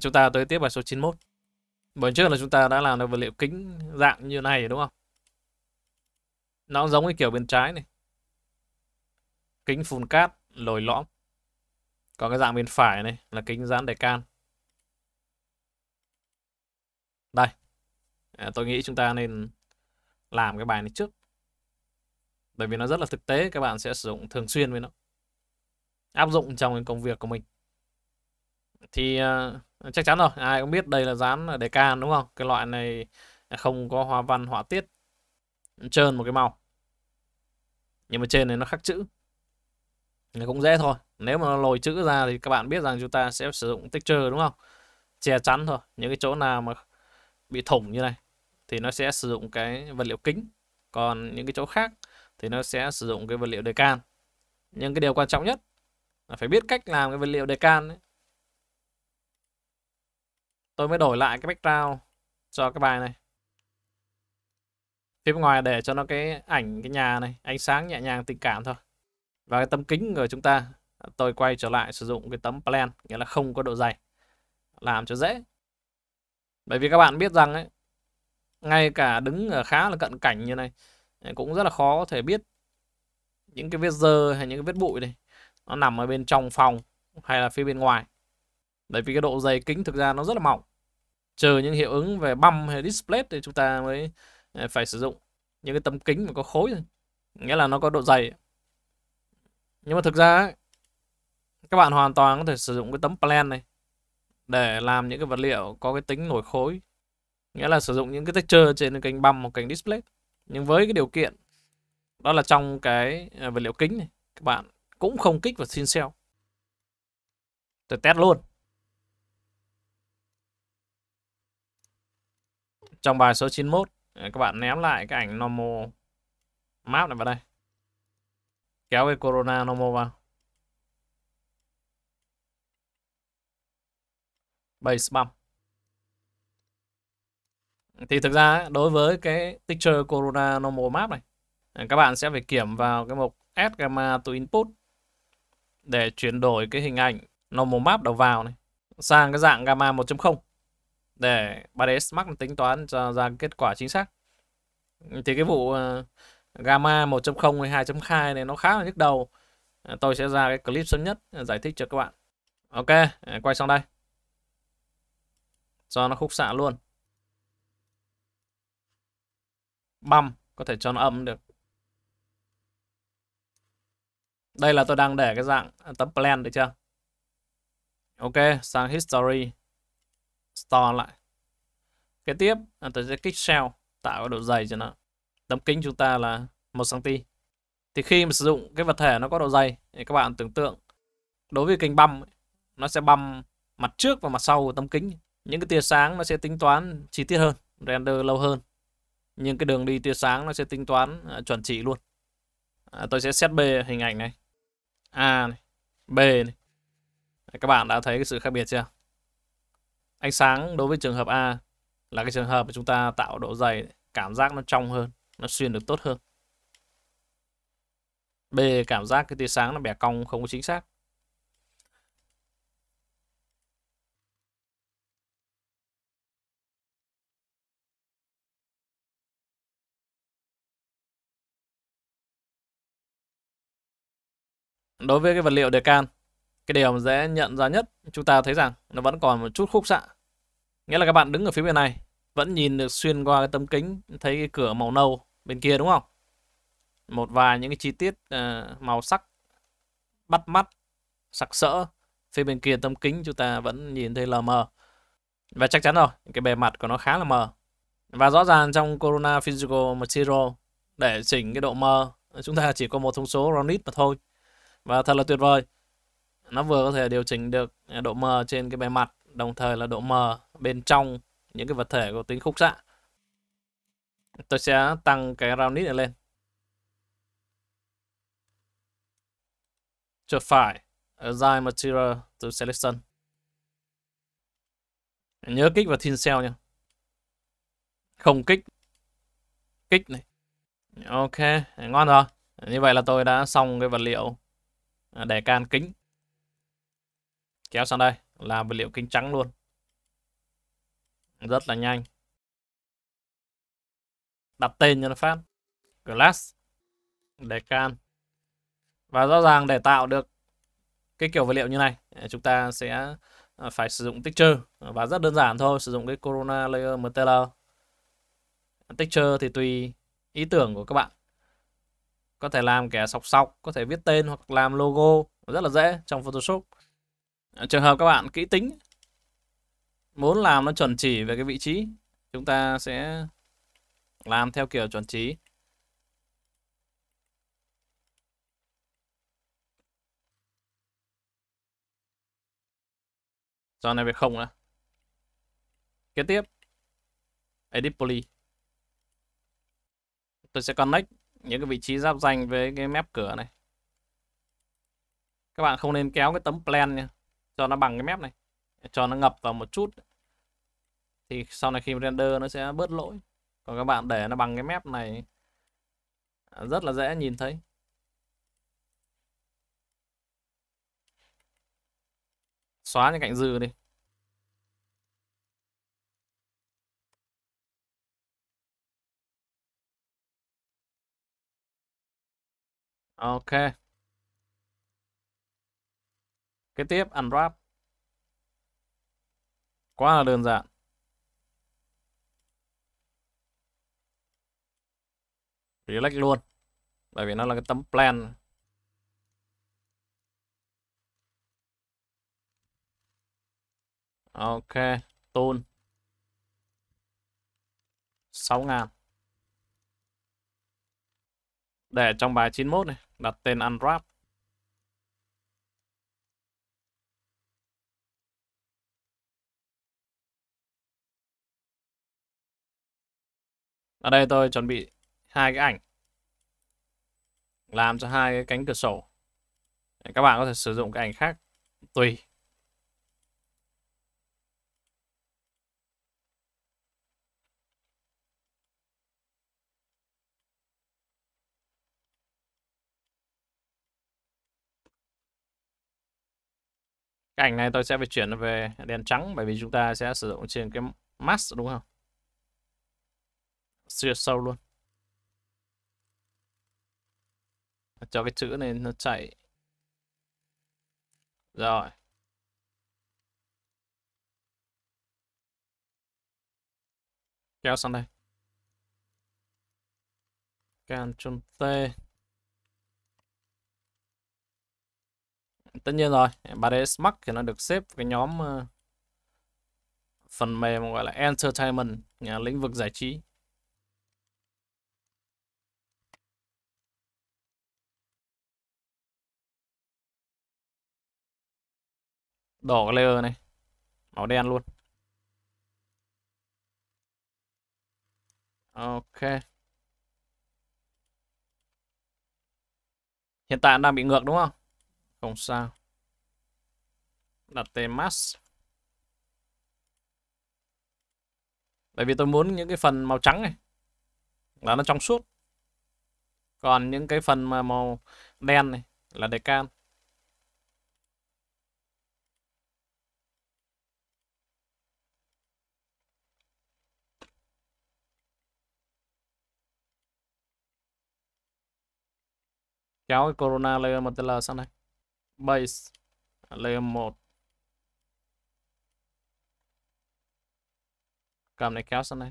Chúng ta tới tiếp bài số 91. Bởi trước là chúng ta đã làm được vật liệu kính dạng như này đúng không? Nó giống cái kiểu bên trái này. Kính phun cát, lồi lõm. Còn cái dạng bên phải này là kính dán đề can. Đây. À, tôi nghĩ chúng ta nên làm cái bài này trước. Bởi vì nó rất là thực tế, các bạn sẽ sử dụng thường xuyên với nó. Áp dụng trong công việc của mình thì uh, chắc chắn rồi ai cũng biết đây là dán để can đúng không cái loại này không có hoa văn họa tiết trơn một cái màu nhưng mà trên này nó khắc chữ thì cũng dễ thôi nếu mà nó lồi chữ ra thì các bạn biết rằng chúng ta sẽ sử dụng texture đúng không che chắn thôi những cái chỗ nào mà bị thủng như này thì nó sẽ sử dụng cái vật liệu kính còn những cái chỗ khác thì nó sẽ sử dụng cái vật liệu đề can nhưng cái điều quan trọng nhất là phải biết cách làm cái vật liệu đề can ấy, tôi mới đổi lại cái background cho cái bài này phía bên ngoài để cho nó cái ảnh cái nhà này ánh sáng nhẹ nhàng tình cảm thôi và cái tấm kính của chúng ta tôi quay trở lại sử dụng cái tấm plan nghĩa là không có độ dày làm cho dễ bởi vì các bạn biết rằng ấy ngay cả đứng ở khá là cận cảnh như này cũng rất là khó có thể biết những cái vết dơ hay những cái vết bụi này nó nằm ở bên trong phòng hay là phía bên ngoài bởi vì cái độ dày kính thực ra nó rất là mỏng trừ những hiệu ứng về băm hay display thì chúng ta mới à, phải sử dụng những cái tấm kính mà có khối nghĩa là nó có độ dày nhưng mà thực ra các bạn hoàn toàn có thể sử dụng cái tấm plan này để làm những cái vật liệu có cái tính nổi khối nghĩa là sử dụng những cái texture trên cái kênh băm hoặc kênh display nhưng với cái điều kiện đó là trong cái à, vật liệu kính này các bạn cũng không kích vào thin cell tôi test luôn trong bài số 91 các bạn ném lại cái ảnh normal map này vào đây kéo cái corona normal vào base bump thì thực ra đối với cái picture corona normal map này à, các bạn sẽ phải kiểm vào cái mục add gamma to input để chuyển đổi cái hình ảnh normal map đầu vào này sang cái dạng gamma 1.0 để 3D Smart tính toán cho ra kết quả chính xác thì cái vụ ờ, Gamma 1.0 hay 2.2 này nó khá là nhức đầu ờ, tôi sẽ ra cái clip sớm nhất ờ, giải thích cho các bạn ok quay sang đây cho nó khúc xạ luôn băm có thể cho nó âm được đây là tôi đang để cái dạng tấm plan được chưa ok sang history store lại kế tiếp à, tôi sẽ kích shell tạo độ dày cho nó tấm kính chúng ta là 1 cm thì khi mà sử dụng cái vật thể nó có độ dày thì các bạn tưởng tượng đối với kính băm nó sẽ băm mặt trước và mặt sau của tấm kính những cái tia sáng nó sẽ tính toán chi tiết hơn render lâu hơn nhưng cái đường đi tia sáng nó sẽ tính toán à, chuẩn chỉ luôn à, tôi sẽ set b hình ảnh này a này b này các bạn đã thấy cái sự khác biệt chưa Ánh sáng đối với trường hợp A là cái trường hợp mà chúng ta tạo độ dày, cảm giác nó trong hơn, nó xuyên được tốt hơn. B cảm giác cái tia sáng nó bẻ cong không có chính xác. Đối với cái vật liệu đề can cái điều mà dễ nhận ra nhất chúng ta thấy rằng nó vẫn còn một chút khúc xạ nghĩa là các bạn đứng ở phía bên này vẫn nhìn được xuyên qua cái tấm kính thấy cái cửa màu nâu bên kia đúng không một vài những cái chi tiết uh, màu sắc bắt mắt sặc sỡ phía bên kia tấm kính chúng ta vẫn nhìn thấy lờ mờ và chắc chắn rồi cái bề mặt của nó khá là mờ và rõ ràng trong Corona Physical Material để chỉnh cái độ mờ chúng ta chỉ có một thông số rounded mà thôi và thật là tuyệt vời nó vừa có thể điều chỉnh được à, độ mờ trên cái bề mặt đồng thời là độ mờ bên trong những cái vật thể có tính khúc xạ tôi sẽ tăng cái roundness này lên chuột phải Assign Material to Selection nhớ kích vào Thin Cell nha không kích kích này ok ngon rồi như vậy là tôi đã xong cái vật liệu à, để can kính kéo sang đây làm vật liệu kính trắng luôn rất là nhanh đặt tên cho nó phát glass để can và rõ ràng để tạo được cái kiểu vật liệu như này à, chúng ta sẽ à, phải sử dụng texture và rất đơn giản thôi sử dụng cái corona layer material texture thì tùy ý tưởng của các bạn có thể làm kẻ sọc sọc có thể viết tên hoặc làm logo rất là dễ trong photoshop trường hợp các bạn kỹ tính muốn làm nó chuẩn chỉ về cái vị trí chúng ta sẽ làm theo kiểu chuẩn chỉ cho này về không nữa kế tiếp edit poly tôi sẽ connect những cái vị trí giáp danh với cái mép cửa này các bạn không nên kéo cái tấm plan nha cho nó bằng cái mép này cho nó ngập vào một chút thì sau này khi render nó sẽ bớt lỗi còn các bạn để nó bằng cái mép này à, rất là dễ nhìn thấy xóa những cạnh dư đi ok cái tiếp unwrap. Quá là đơn giản. Select luôn. Bởi vì nó là cái tấm plan. Ok, tôn 6 ngàn. Để trong bài 91 này, đặt tên unwrap. ở đây tôi chuẩn bị hai cái ảnh làm cho hai cái cánh cửa sổ các bạn có thể sử dụng cái ảnh khác tùy cái ảnh này tôi sẽ phải chuyển về đèn trắng bởi vì chúng ta sẽ sử dụng trên cái mask đúng không siêu sâu luôn cho cái chữ này nó chạy rồi kéo sang đây Ctrl T tất nhiên rồi 3D Smart thì nó được xếp cái nhóm ờ, phần mềm gọi là entertainment lĩnh vực giải trí đỏ cái layer này màu đen luôn ok hiện tại đang bị ngược đúng không không sao đặt tên mask bởi vì tôi muốn những cái phần màu trắng này là nó trong suốt còn những cái phần mà màu đen này là để can kéo cái corona layer modeler sang đây base layer 1 cầm này kéo sang đây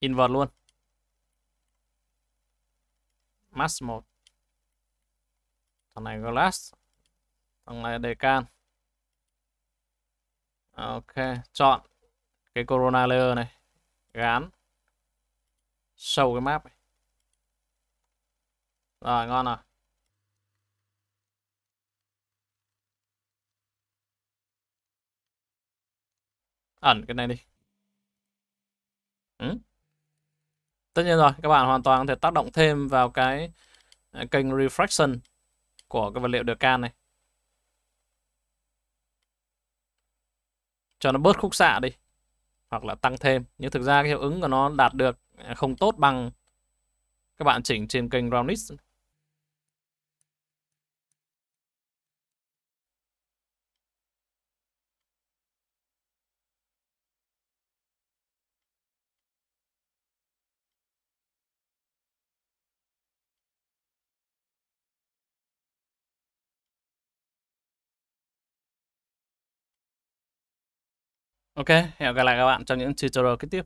invert luôn mask 1 thằng này glass bằng này đề can à, ok chọn cái corona layer này gán sâu cái map này. rồi ngon rồi ẩn cái này đi ừ. tất nhiên rồi các bạn hoàn toàn có thể tác động thêm vào cái à, kênh refraction của cái vật liệu được can này cho nó bớt khúc xạ đi hoặc là tăng thêm nhưng thực ra cái hiệu ứng của nó đạt được không tốt bằng các bạn chỉnh trên kênh Roundix Ok, hẹn gặp lại các bạn trong những tutorial kế tiếp.